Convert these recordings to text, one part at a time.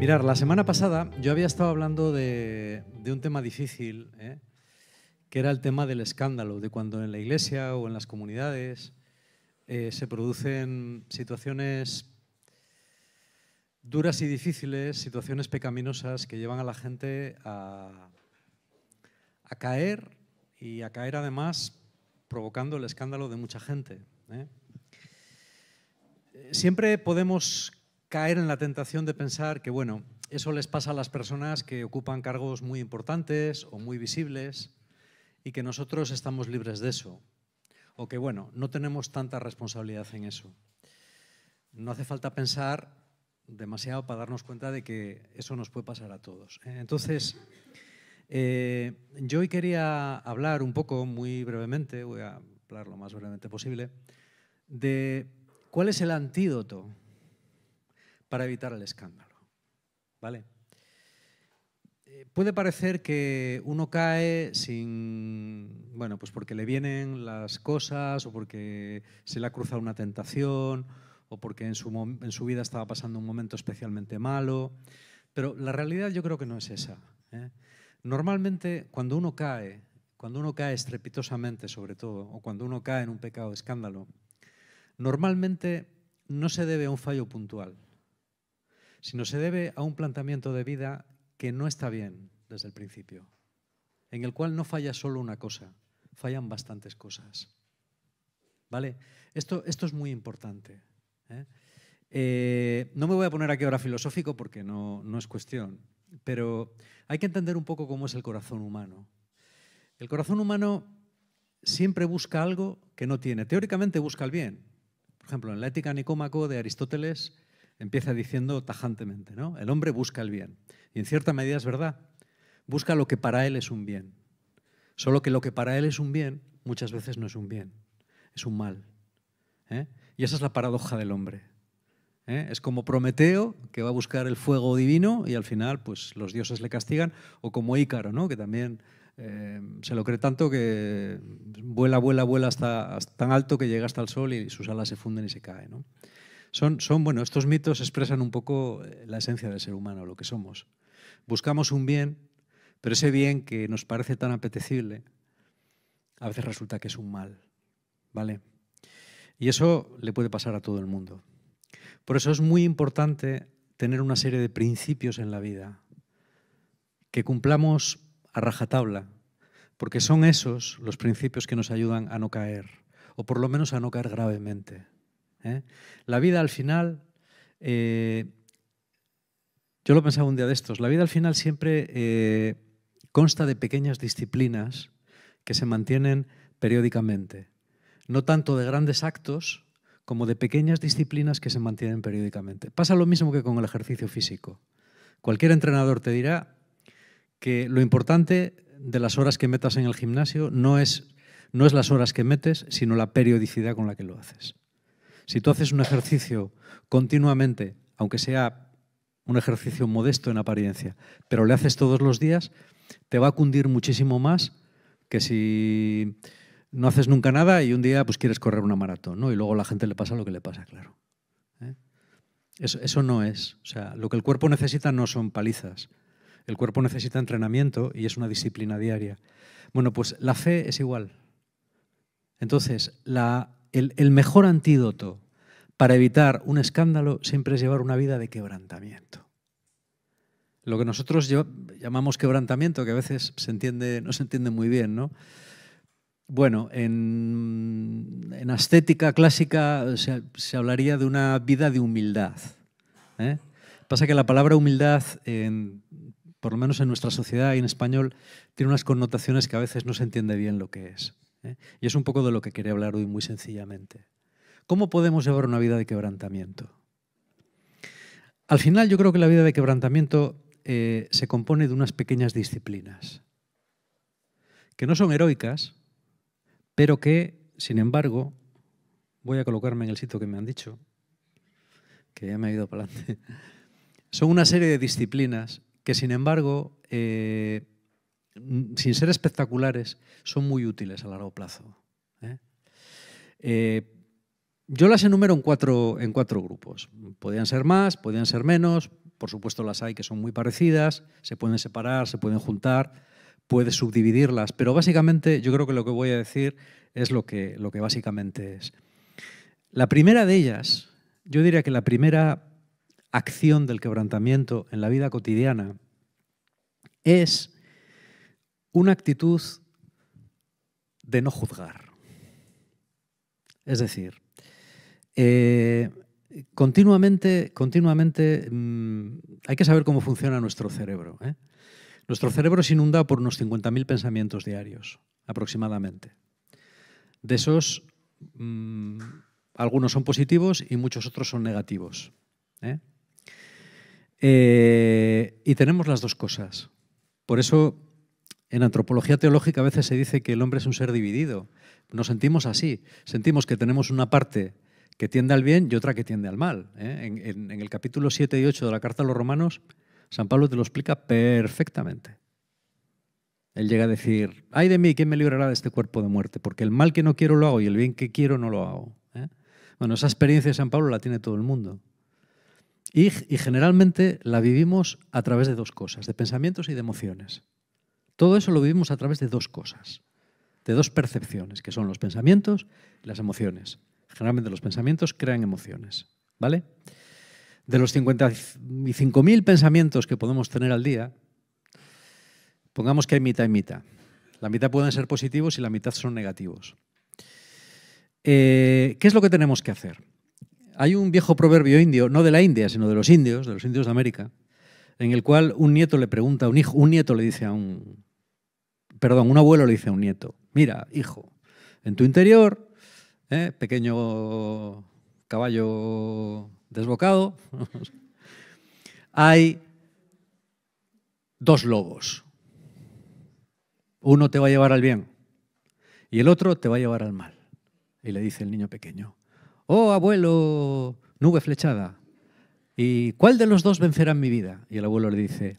Mirar, la semana pasada yo había estado hablando de, un tema difícil, ¿eh? que era el tema del escándalo, de cuando en la iglesia o en las comunidades eh, se producen situaciones duras y difíciles, situaciones pecaminosas que llevan a la gente a, caer y a caer además provocando el escándalo de mucha gente. ¿eh? Siempre podemos caer en la tentación de pensar que, bueno, eso les pasa a las personas que ocupan cargos muy importantes o muy visibles y que nosotros estamos libres de eso. O que, bueno, no tenemos tanta responsabilidad en eso. No hace falta pensar demasiado para darnos cuenta de que eso nos puede pasar a todos. Eh, entonces, eh, yo hoy quería hablar un poco, muy brevemente, voy a hablar lo más brevemente posible, de cuál es el antídoto para evitar el escándalo. ¿Vale? Eh, puede parecer que uno cae sin. Bueno, pues porque le vienen las cosas, o porque se le ha cruzado una tentación, o porque en su, vida estaba pasando un momento especialmente malo. Pero la realidad yo creo que no es esa. ¿eh? Normalmente, cuando uno cae, cuando uno cae estrepitosamente, sobre todo, o cuando uno cae en un pecado de escándalo, normalmente no se debe a un fallo puntual sino se debe a un planteamiento de vida que no está bien desde el principio, en el cual no falla solo una cosa, fallan bastantes cosas. ¿Vale? Esto, esto es muy importante. ¿eh? Eh, no me voy a poner aquí ahora filosófico porque no, no es cuestión, pero hay que entender un poco cómo es el corazón humano. El corazón humano siempre busca algo que no tiene. Teóricamente busca el bien. Por ejemplo, en la ética Nicómaco de Aristóteles, empieza diciendo tajantemente, ¿no? El hombre busca el bien. Y en cierta medida es verdad. Busca lo que para él es un bien. Solo que lo que para él es un bien muchas veces no es un bien, es un mal. ¿eh? Y esa es la paradoja del hombre. ¿eh? Es como Prometeo, que va a buscar el fuego divino y al final pues, los dioses le castigan, o como Ícaro, ¿no? que también eh, se lo cree tanto que vuela, vuela, vuela hasta, tan alto que llega hasta el sol y sus alas se funden y se caen. ¿no? Son, bueno, estos mitos expresan un poco eh, la esencia del ser humano, lo que somos. Buscamos un bien, pero ese bien que nos parece tan apetecible, a veces resulta que es un mal, ¿vale? Y eso le puede pasar a todo el mundo. Por eso es muy importante tener una serie de principios en la vida que cumplamos a rajatabla, porque son esos los principios que nos ayudan a no caer, o por lo menos a no caer gravemente. ¿eh? La vida al final, eh, yo lo pensaba un día de estos, la vida al final siempre eh, consta de pequeñas disciplinas que se mantienen periódicamente, no tanto de grandes actos como de pequeñas disciplinas que se mantienen periódicamente. Pasa lo mismo que con el ejercicio físico. Cualquier entrenador te dirá que lo importante de las horas que metas en el gimnasio no es, no es las horas que metes, sino la periodicidad con la que lo haces. Si tú haces un ejercicio continuamente, aunque sea un ejercicio modesto en apariencia, pero le haces todos los días, te va a cundir muchísimo más que si no haces nunca nada y un día pues quieres correr una maratón, ¿no? Y luego a la gente le pasa lo que le pasa, claro. ¿eh? Eso, eso, no es. O sea, lo que el cuerpo necesita no son palizas. El cuerpo necesita entrenamiento y es una disciplina diaria. Bueno, pues la fe es igual. Entonces, la el, mejor antídoto para evitar un escándalo siempre es llevar una vida de quebrantamiento. Lo que nosotros llamamos quebrantamiento, que a veces se entiende, no se entiende muy bien, ¿no? Bueno, en, estética clásica se, hablaría de una vida de humildad. ¿eh? Pasa que la palabra humildad, por lo menos en nuestra sociedad y en español, tiene unas connotaciones que a veces no se entiende bien lo que es. ¿eh? Y es un poco de lo que quería hablar hoy muy sencillamente. ¿Cómo podemos llevar una vida de quebrantamiento? Al final yo creo que la vida de quebrantamiento eh, se compone de unas pequeñas disciplinas, que no son heroicas, pero que, sin embargo, voy a colocarme en el sitio que me han dicho, que ya me he ido para adelante, son una serie de disciplinas que, sin embargo, eh, Mm, sin ser espectaculares, son muy útiles a largo plazo. ¿eh? Eh, yo las enumero en cuatro, en cuatro grupos. Podían ser más, podían ser menos. Por supuesto, las hay que son muy parecidas, se pueden separar, se pueden juntar, puedes subdividirlas. Pero básicamente, yo creo que lo que voy a decir es lo que, lo que básicamente es. La primera de ellas, yo diría que la primera acción del quebrantamiento en la vida cotidiana es una actitud de no juzgar. Es decir, eh, continuamente, continuamente mm, hay que saber cómo funciona nuestro cerebro. ¿eh? Nuestro cerebro es inundado por unos 50.000 pensamientos diarios, aproximadamente. De esos, mm, algunos son positivos y muchos otros son negativos. ¿eh? y tenemos las dos cosas. Por eso en antropología teológica a veces se dice que el hombre es un ser dividido. Nos sentimos así. Sentimos que tenemos una parte que tiende al bien y otra que tiende al mal. ¿eh? En, el capítulo 7 y 8 de la Carta a los Romanos, San Pablo te lo explica perfectamente. Él llega a decir, ay de mí, ¿quién me librará de este cuerpo de muerte? Porque el mal que no quiero lo hago y el bien que quiero no lo hago. ¿eh? Bueno, esa experiencia de San Pablo la tiene todo el mundo. y generalmente la vivimos a través de dos cosas, de pensamientos y de emociones. Todo eso lo vivimos a través de dos cosas, de dos percepciones, que son los pensamientos y las emociones. Generalmente los pensamientos crean emociones, ¿vale? De los 55.000 pensamientos que podemos tener al día, pongamos que hay mitad y mitad. La mitad pueden ser positivos y la mitad son negativos. Eh, ¿Qué es lo que tenemos que hacer? Hay un viejo proverbio indio, no de la India, sino de los indios, de los indios de América, en el cual un nieto le pregunta, un hijo, un nieto le dice a un, perdón, un abuelo le dice a un nieto, mira, hijo, en tu interior, ¿eh? pequeño caballo desbocado, hay dos lobos. Uno te va a llevar al bien y el otro te va a llevar al mal. Y le dice el niño pequeño, oh abuelo, nube flechada, ¿y cuál de los dos vencerá en mi vida? Y el abuelo le dice,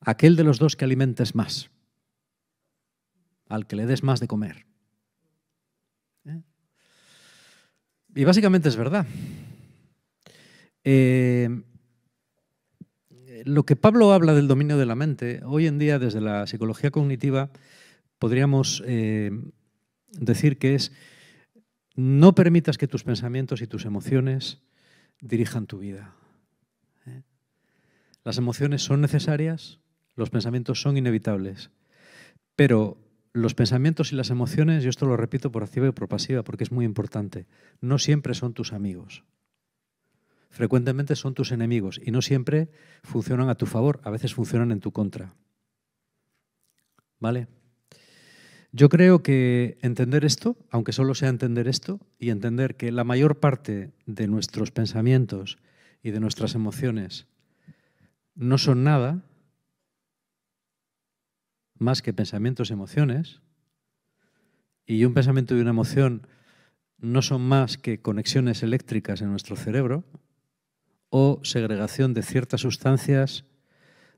aquel de los dos que alimentes más al que le des más de comer. ¿Eh? Y básicamente es verdad. Eh, lo que Pablo habla del dominio de la mente, hoy en día desde la psicología cognitiva podríamos eh, decir que es no permitas que tus pensamientos y tus emociones dirijan tu vida. Las emociones son necesarias, los pensamientos son inevitables, pero los pensamientos y las emociones, yo esto lo repito por activa y por pasiva porque es muy importante, no siempre son tus amigos. Frecuentemente son tus enemigos y no siempre funcionan a tu favor, a veces funcionan en tu contra. ¿Vale? Yo creo que entender esto, aunque solo sea entender esto, y entender que la mayor parte de nuestros pensamientos y de nuestras emociones no son nada, más que pensamientos y emociones, y un pensamiento y una emoción no son más que conexiones eléctricas en nuestro cerebro, o segregación de ciertas sustancias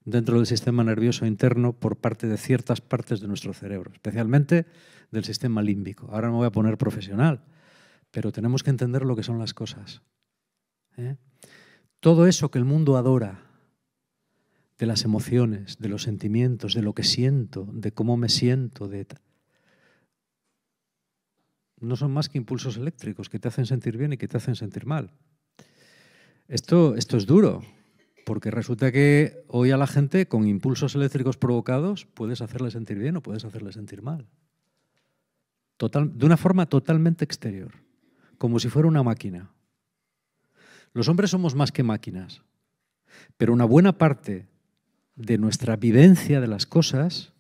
dentro del sistema nervioso interno por parte de ciertas partes de nuestro cerebro, especialmente del sistema límbico. Ahora me voy a poner profesional, pero tenemos que entender lo que son las cosas. ¿eh? Todo eso que el mundo adora, de las emociones, de los sentimientos, de lo que siento, de cómo me siento, de no son más que impulsos eléctricos que te hacen sentir bien y que te hacen sentir mal. Esto, esto es duro, porque resulta que hoy a la gente con impulsos eléctricos provocados puedes hacerle sentir bien o puedes hacerle sentir mal. de una forma totalmente exterior, como si fuera una máquina. Los hombres somos más que máquinas, pero una buena parte de nuestra vivencia de las cosas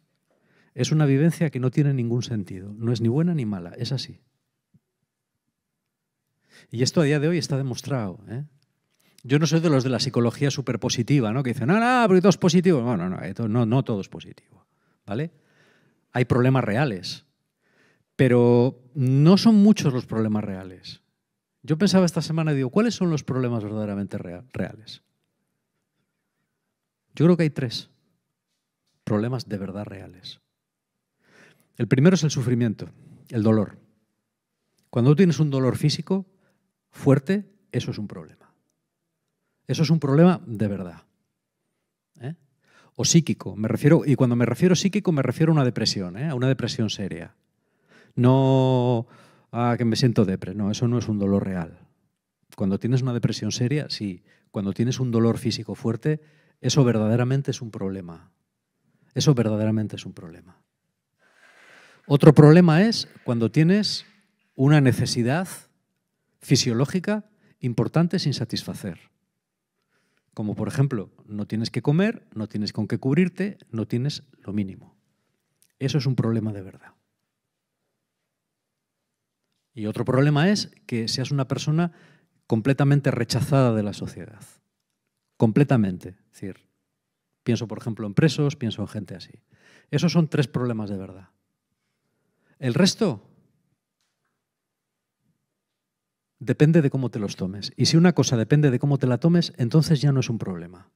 es una vivencia que no tiene ningún sentido. No es ni buena ni mala, es así. Y esto a día de hoy está demostrado. ¿eh? Yo no soy de los de la psicología superpositiva, ¿no? que dicen, no, no, pero todo es positivo. no, no, no, no todo es positivo. ¿vale? Hay problemas reales, pero no son muchos los problemas reales. Yo pensaba esta semana, digo, ¿cuáles son los problemas verdaderamente reales? Yo creo que hay tres problemas de verdad reales. El primero es el sufrimiento, el dolor. Cuando tú tienes un dolor físico fuerte, eso es un problema. Eso es un problema de verdad. ¿eh? O psíquico, me refiero, y cuando me refiero psíquico me refiero a una depresión, ¿eh? a una depresión seria. No a ah, que me siento depre, no, eso no es un dolor real. Cuando tienes una depresión seria, sí. Cuando tienes un dolor físico fuerte, eso verdaderamente es un problema. Eso verdaderamente es un problema. Otro problema es cuando tienes una necesidad fisiológica importante sin satisfacer. Como por ejemplo, no tienes que comer, no tienes con qué cubrirte, no tienes lo mínimo. Eso es un problema de verdad. Y otro problema es que seas una persona completamente rechazada de la sociedad completamente. Es decir, pienso, por ejemplo, en presos, pienso en gente así. Esos son tres problemas de verdad. El resto depende de cómo te los tomes. Y si una cosa depende de cómo te la tomes, entonces ya no es un problema.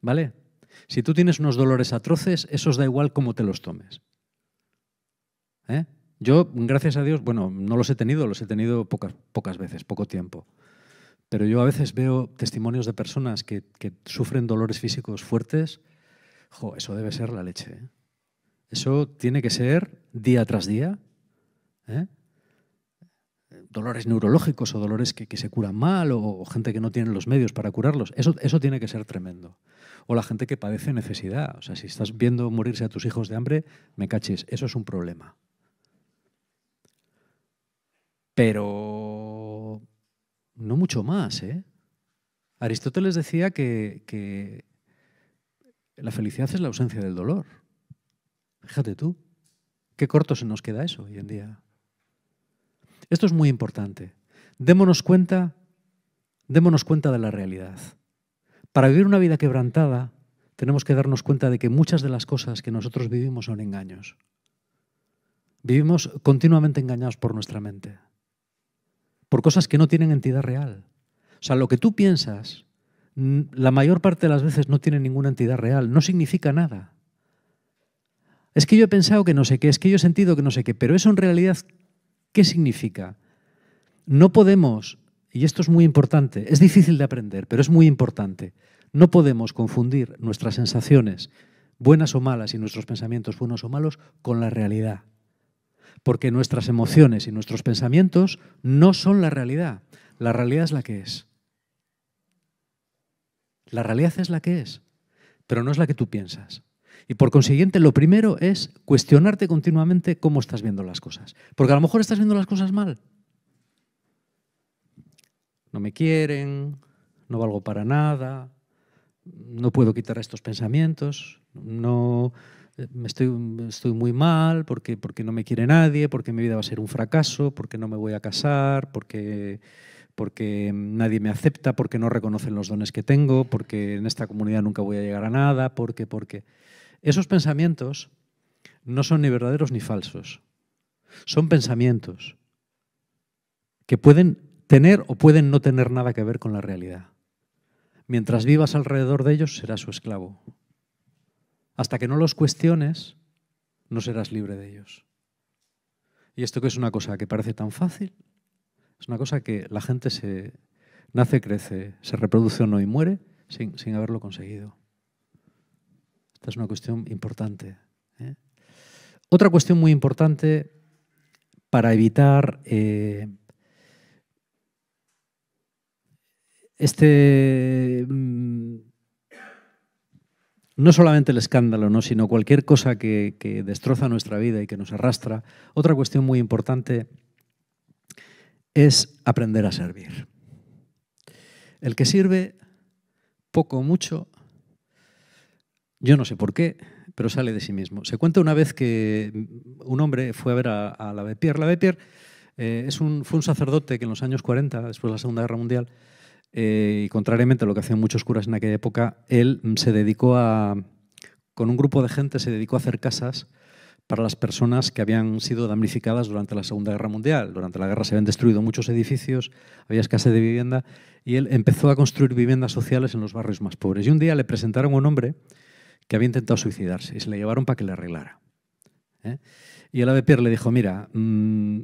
¿Vale? Si tú tienes unos dolores atroces, esos da igual cómo te los tomes. ¿Eh? Yo, gracias a Dios, bueno, no los he tenido, los he tenido pocas, pocas veces, poco tiempo. Pero yo a veces veo testimonios de personas que, sufren dolores físicos fuertes. Jo, eso debe ser la leche. ¿eh? Eso tiene que ser día tras día. ¿eh? Dolores neurológicos o dolores que, se curan mal o, gente que no tiene los medios para curarlos. Eso, eso tiene que ser tremendo. O la gente que padece necesidad. O sea, si estás viendo morirse a tus hijos de hambre, me caches. Eso es un problema. Pero no mucho más. ¿eh? Aristóteles decía que, la felicidad es la ausencia del dolor. Fíjate tú, qué corto se nos queda eso hoy en día. Esto es muy importante. Démonos cuenta, démonos cuenta de la realidad. Para vivir una vida quebrantada, tenemos que darnos cuenta de que muchas de las cosas que nosotros vivimos son engaños. Vivimos continuamente engañados por nuestra mente por cosas que no tienen entidad real. O sea, lo que tú piensas, la mayor parte de las veces no tiene ninguna entidad real, no significa nada. Es que yo he pensado que no sé qué, es que yo he sentido que no sé qué, pero eso en realidad, ¿qué significa? No podemos, y esto es muy importante, es difícil de aprender, pero es muy importante, no podemos confundir nuestras sensaciones, buenas o malas, y nuestros pensamientos buenos o malos, con la realidad porque nuestras emociones y nuestros pensamientos no son la realidad. La realidad es la que es. La realidad es la que es, pero no es la que tú piensas. Y por consiguiente, lo primero es cuestionarte continuamente cómo estás viendo las cosas. Porque a lo mejor estás viendo las cosas mal. No me quieren, no valgo para nada, no puedo quitar estos pensamientos, no, estoy, estoy muy mal, porque, porque no me quiere nadie, porque mi vida va a ser un fracaso, porque no me voy a casar, porque, porque nadie me acepta, porque no reconocen los dones que tengo, porque en esta comunidad nunca voy a llegar a nada, porque, porque. Esos pensamientos no son ni verdaderos ni falsos. Son pensamientos que pueden tener o pueden no tener nada que ver con la realidad. Mientras vivas alrededor de ellos, serás su esclavo. Hasta que no los cuestiones, no serás libre de ellos. Y esto que es una cosa que parece tan fácil, es una cosa que la gente se nace, crece, se reproduce o no y muere sin, haberlo conseguido. Esta es una cuestión importante. ¿eh? Otra cuestión muy importante para evitar eh, este mm, no solamente el escándalo, ¿no? sino cualquier cosa que, destroza nuestra vida y que nos arrastra, otra cuestión muy importante es aprender a servir. El que sirve poco o mucho, yo no sé por qué, pero sale de sí mismo. Se cuenta una vez que un hombre fue a ver a, la Bepierre. La Bepierre eh, fue un sacerdote que en los años 40, después de la Segunda Guerra Mundial, eh, y contrariamente a lo que hacían muchos curas en aquella época, él mm, se dedicó a, con un grupo de gente, se dedicó a hacer casas para las personas que habían sido damnificadas durante la Segunda Guerra Mundial. Durante la guerra se habían destruido muchos edificios, había escasez de vivienda, y él empezó a construir viviendas sociales en los barrios más pobres. Y un día le presentaron a un hombre que había intentado suicidarse y se le llevaron para que le arreglara. ¿eh? Y el ave Pierre le dijo, mira, mm,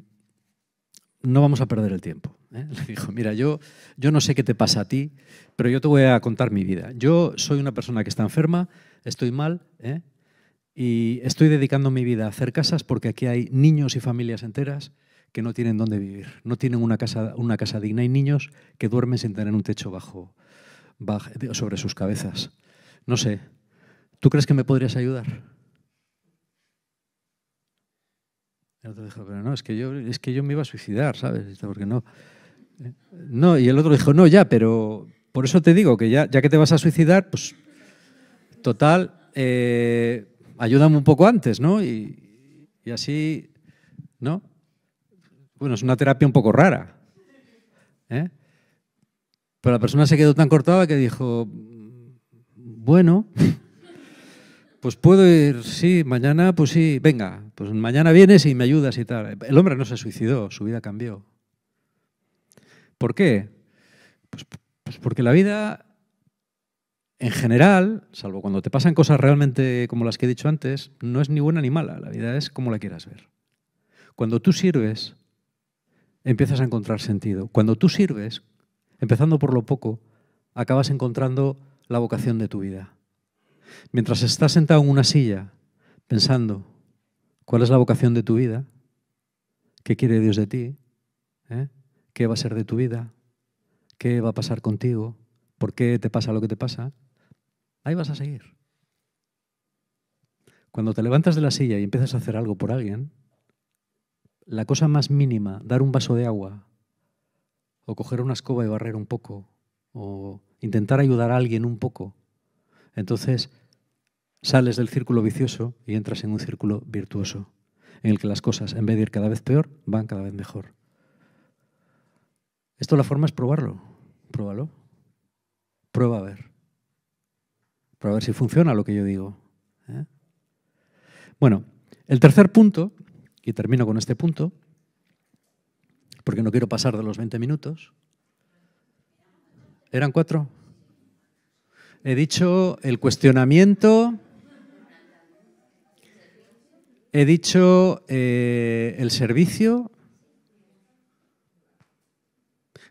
no vamos a perder el tiempo. ¿eh? Le dijo, mira, yo, yo no sé qué te pasa a ti, pero yo te voy a contar mi vida. Yo soy una persona que está enferma, estoy mal, ¿eh? y estoy dedicando mi vida a hacer casas porque aquí hay niños y familias enteras que no tienen dónde vivir, no tienen una casa, una casa digna. Hay niños que duermen sin tener un techo bajo, bajo sobre sus cabezas. No sé, ¿tú crees que me podrías ayudar? El otro dijo, pero no, es que yo, es que yo me iba a suicidar, ¿sabes? Porque no. Eh, no, y el otro dijo, no, ya, pero por eso te digo que ya, ya que te vas a suicidar, pues total, eh, ayúdame un poco antes, ¿no? Y, así, ¿no? Bueno, es una terapia un poco rara. ¿eh? Pero la persona se quedó tan cortada que dijo, bueno, pues puedo ir, sí, mañana, pues sí, venga, pues mañana vienes y me ayudas y tal. El hombre no se suicidó, su vida cambió. ¿Por qué? Pues, pues porque la vida, en general, salvo cuando te pasan cosas realmente como las que he dicho antes, no es ni buena ni mala, la vida es como la quieras ver. Cuando tú sirves, empiezas a encontrar sentido. Cuando tú sirves, empezando por lo poco, acabas encontrando la vocación de tu vida. Mientras estás sentado en una silla pensando cuál es la vocación de tu vida, qué quiere Dios de ti, ¿Eh? qué va a ser de tu vida, qué va a pasar contigo, por qué te pasa lo que te pasa, ahí vas a seguir. Cuando te levantas de la silla y empiezas a hacer algo por alguien, la cosa más mínima, dar un vaso de agua, o coger una escoba y barrer un poco, o intentar ayudar a alguien un poco, entonces sales del círculo vicioso y entras en un círculo virtuoso, en el que las cosas, en vez de ir cada vez peor, van cada vez mejor. Esto la forma es probarlo. Pruébalo. Prueba a ver. Prueba a ver si funciona lo que yo digo. ¿eh? Bueno, el tercer punto, y termino con este punto, porque no quiero pasar de los 20 minutos. ¿Eran cuatro? He dicho el cuestionamiento. He dicho eh, el servicio.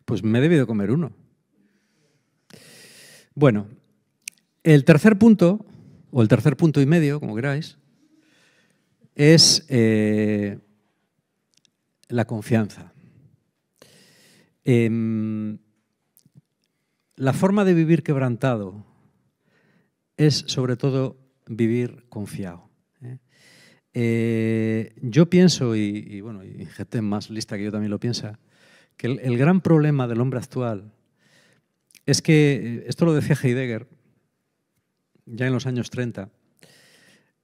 Pues me he debido comer uno. Bueno, el tercer punto, o el tercer punto y medio, como queráis, es eh, la confianza. Em, la forma de vivir quebrantado es sobre todo vivir confiado. ¿eh? Eh, yo pienso, y, bueno, y gente más lista que yo también lo piensa, que el, gran problema del hombre actual es que, eh, esto lo decía Heidegger ya en los años 30,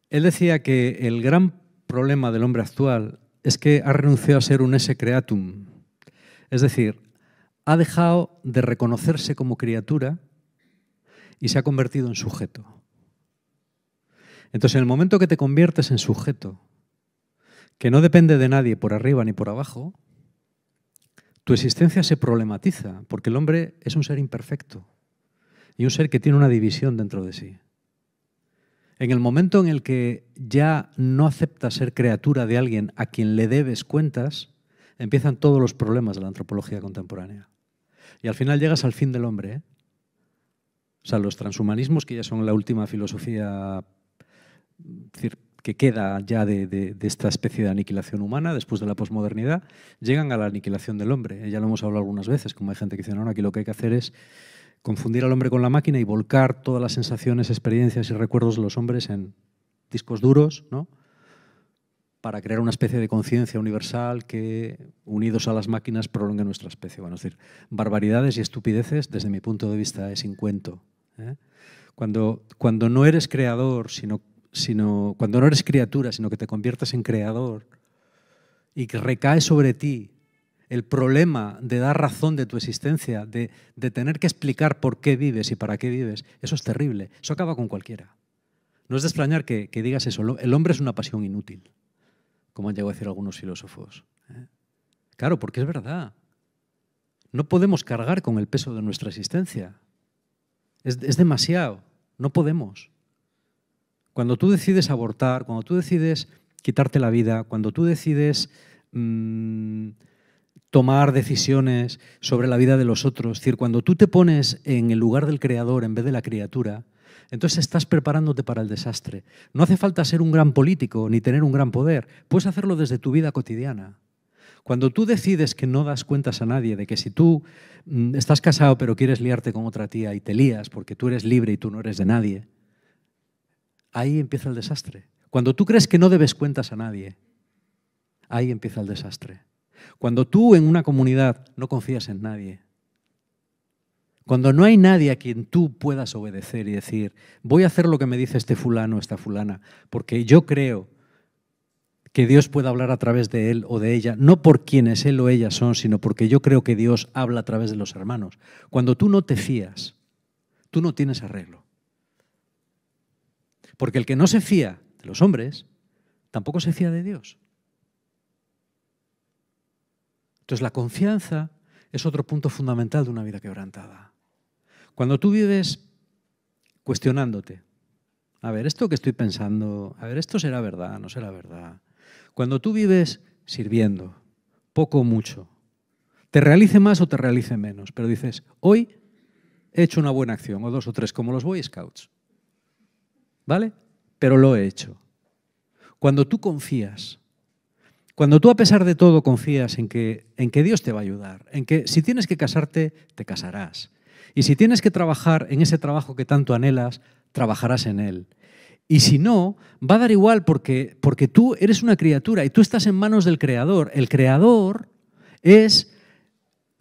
él decía que el gran problema del hombre actual es que ha renunciado a ser un ese creatum, es decir, ha dejado de reconocerse como criatura y se ha convertido en sujeto. Entonces, en el momento que te conviertes en sujeto, que no depende de nadie por arriba ni por abajo, tu existencia se problematiza, porque el hombre es un ser imperfecto y un ser que tiene una división dentro de sí. En el momento en el que ya no aceptas ser criatura de alguien a quien le debes cuentas, empiezan todos los problemas de la antropología contemporánea. Y al final llegas al fin del hombre, ¿eh? O sea, los transhumanismos, que ya son la última filosofía que queda ya de, esta especie de aniquilación humana después de la posmodernidad, llegan a la aniquilación del hombre. Ya lo hemos hablado algunas veces, como hay gente que dice, no, no, aquí lo que hay que hacer es confundir al hombre con la máquina y volcar todas las sensaciones, experiencias y recuerdos de los hombres en discos duros, ¿no? para crear una especie de conciencia universal que, unidos a las máquinas, prolongue nuestra especie. Bueno, es decir, barbaridades y estupideces, desde mi punto de vista, es incuento. ¿eh? Cuando, cuando no eres creador, sino, sino, cuando no eres criatura, sino que te conviertas en creador y que recae sobre ti el problema de dar razón de tu existencia, de, de tener que explicar por qué vives y para qué vives, eso es terrible. Eso acaba con cualquiera. No es de extrañar que digas eso. El hombre es una pasión inútil como han llegado a decir algunos filósofos. ¿eh? Claro, porque es verdad. No podemos cargar con el peso de nuestra existencia. Es, demasiado. No podemos. Cuando tú decides abortar, cuando tú decides quitarte la vida, cuando tú decides mm, tomar decisiones sobre la vida de los otros, es decir, cuando tú te pones en el lugar del creador en vez de la criatura, entonces estás preparándote para el desastre. No hace falta ser un gran político ni tener un gran poder. Puedes hacerlo desde tu vida cotidiana. Cuando tú decides que no das cuentas a nadie de que si tú mm, estás casado pero quieres liarte con otra tía y te lías porque tú eres libre y tú no eres de nadie, ahí empieza el desastre. Cuando tú crees que no debes cuentas a nadie, ahí empieza el desastre. Cuando tú en una comunidad no confías en nadie, cuando no hay nadie a quien tú puedas obedecer y decir, voy a hacer lo que me dice este fulano, o esta fulana, porque yo creo que Dios puede hablar a través de él o de ella, no por quienes él o ella son, sino porque yo creo que Dios habla a través de los hermanos. Cuando tú no te fías, tú no tienes arreglo. Porque el que no se fía de los hombres, tampoco se fía de Dios. Entonces la confianza es otro punto fundamental de una vida quebrantada. Cuando tú vives cuestionándote, a ver, esto que estoy pensando, a ver, esto será verdad, no será verdad. Cuando tú vives sirviendo, poco o mucho, te realice más o te realice menos, pero dices, hoy he hecho una buena acción, o dos o tres, como los Boy Scouts. ¿Vale? Pero lo he hecho. Cuando tú confías, cuando tú a pesar de todo confías en que, en que Dios te va a ayudar, en que si tienes que casarte, te casarás, y si tienes que trabajar en ese trabajo que tanto anhelas, trabajarás en él. Y si no, va a dar igual porque, porque tú eres una criatura y tú estás en manos del Creador. El Creador es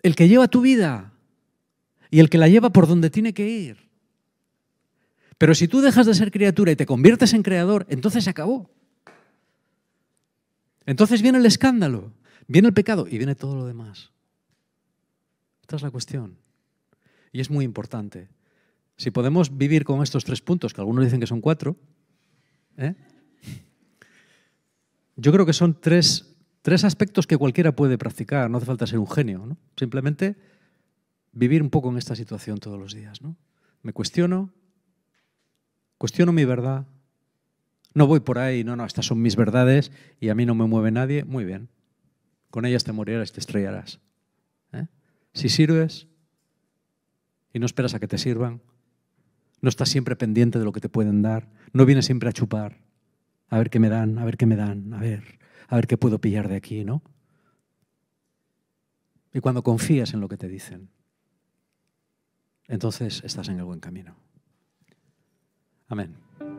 el que lleva tu vida y el que la lleva por donde tiene que ir. Pero si tú dejas de ser criatura y te conviertes en creador, entonces se acabó. Entonces viene el escándalo, viene el pecado y viene todo lo demás. Esta es la cuestión. Y es muy importante. Si podemos vivir con estos tres puntos, que algunos dicen que son cuatro, ¿eh? yo creo que son tres, aspectos que cualquiera puede practicar, no hace falta ser un genio, simplemente vivir un poco en esta situación todos los días. ¿no? Me cuestiono, cuestiono mi verdad, no voy por ahí, no, no, estas son mis verdades y a mí no me mueve nadie, muy bien, con ellas te morirás, te estrellarás. ¿eh? Si sirves, y no esperas a que te sirvan. No estás siempre pendiente de lo que te pueden dar. No vienes siempre a chupar. A ver qué me dan, a ver qué me dan, a ver, a ver qué puedo pillar de aquí, ¿no? Y cuando confías en lo que te dicen, entonces estás en el buen camino. Amén.